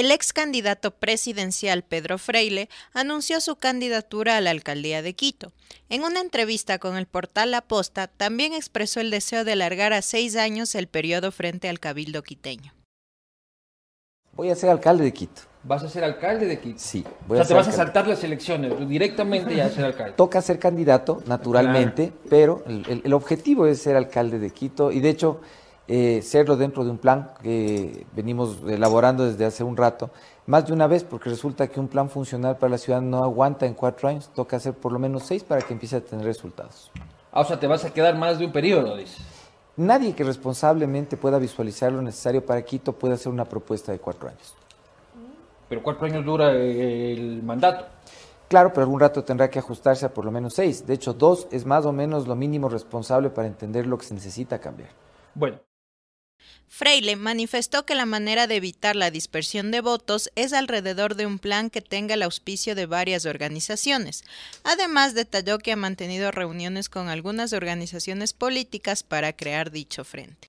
El ex candidato presidencial Pedro Freile anunció su candidatura a la alcaldía de Quito. En una entrevista con el portal La Posta, también expresó el deseo de alargar a seis años el periodo frente al cabildo quiteño. Voy a ser alcalde de Quito. ¿Vas a ser alcalde de Quito? Sí. Voy o sea, te vas a saltar las elecciones, directamente y a ser alcalde. Toca ser candidato, naturalmente, pero el objetivo es ser alcalde de Quito y de hecho eh, serlo dentro de un plan que venimos elaborando desde hace un rato, más de una vez, porque resulta que un plan funcional para la ciudad no aguanta en cuatro años, toca hacer por lo menos seis para que empiece a tener resultados. Ah, o sea, te vas a quedar más de un periodo, dice. Nadie que responsablemente pueda visualizar lo necesario para Quito puede hacer una propuesta de cuatro años. Pero cuatro años dura eh, el mandato. Claro, pero algún rato tendrá que ajustarse a por lo menos seis. De hecho, dos es más o menos lo mínimo responsable para entender lo que se necesita cambiar. Bueno. Freile manifestó que la manera de evitar la dispersión de votos es alrededor de un plan que tenga el auspicio de varias organizaciones. Además, detalló que ha mantenido reuniones con algunas organizaciones políticas para crear dicho frente.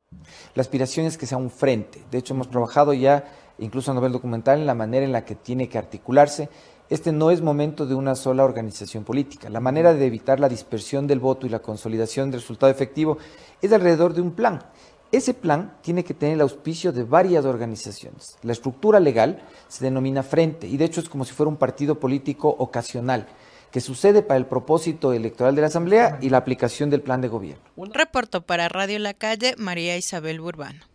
La aspiración es que sea un frente. De hecho, hemos trabajado ya, incluso en nivel documental, en la manera en la que tiene que articularse. Este no es momento de una sola organización política. La manera de evitar la dispersión del voto y la consolidación del resultado efectivo es alrededor de un plan ese plan tiene que tener el auspicio de varias organizaciones. La estructura legal se denomina frente y de hecho es como si fuera un partido político ocasional que sucede para el propósito electoral de la Asamblea y la aplicación del plan de gobierno. reporto para Radio La Calle, María Isabel Burbano.